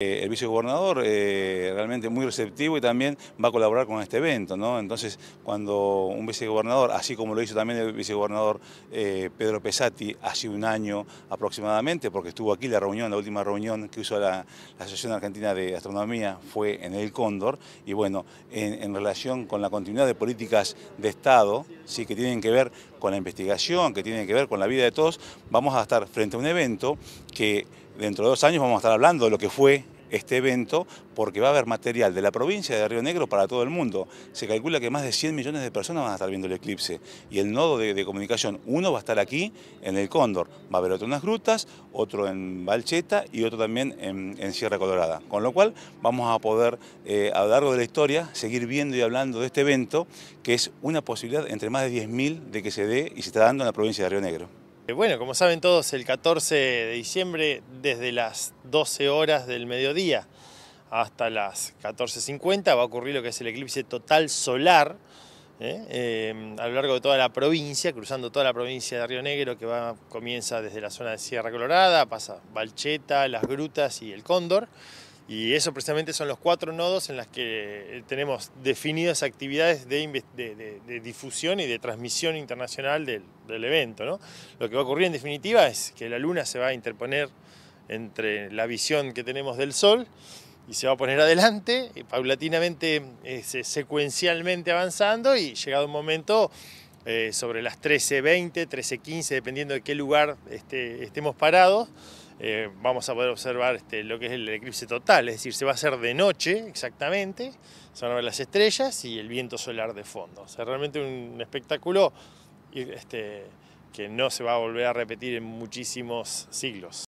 Eh, el vicegobernador eh, realmente muy receptivo y también va a colaborar con este evento, ¿no? Entonces, cuando un vicegobernador, así como lo hizo también el vicegobernador eh, Pedro Pesati hace un año aproximadamente, porque estuvo aquí la reunión, la última reunión que hizo la, Asociación Argentina de Astronomía fue en el Cóndor, y bueno, en, en, relación con la continuidad de políticas de Estado, sí, que tienen que ver con la investigación, que tienen que ver con la vida de todos, vamos a estar frente a un evento que dentro de dos años vamos a estar hablando de lo que fue este evento porque va a haber material de la provincia de Río Negro para todo el mundo. Se calcula que más de 100 millones de personas van a estar viendo el eclipse y el nodo de, comunicación, uno va a estar aquí en el Cóndor, va a haber otro en las grutas, otro en Valcheta y otro también en, Sierra Colorada. Con lo cual vamos a poder eh, a lo largo de la historia seguir viendo y hablando de este evento que es una posibilidad entre más de 10.000 de que se dé y se está dando en la provincia de Río Negro. Eh, bueno, como saben todos, el 14 de diciembre, desde las 12 horas del mediodía hasta las 14.50, va a ocurrir lo que es el eclipse total solar ¿eh? Eh, a lo largo de toda la provincia, cruzando toda la provincia de Río Negro, que va, comienza desde la zona de Sierra Colorada, pasa Valcheta, Las Grutas y El Cóndor. Y eso precisamente son los cuatro nodos en los que eh, tenemos definidas actividades de, difusión y de transmisión internacional del, evento. ¿no? Lo que va a ocurrir en definitiva es que la Luna se va a interponer entre la visión que tenemos del Sol y se va a poner adelante, y paulatinamente, eh, secuencialmente avanzando y llegado un momento eh, sobre las 13.20, 13.15, dependiendo de qué lugar este, estemos parados eh, vamos a poder observar este, lo que es el eclipse total, es decir, se va a hacer de noche exactamente, se van a ver las estrellas y el viento solar de fondo. es realmente un espectáculo este, que no se va a volver a repetir en muchísimos siglos.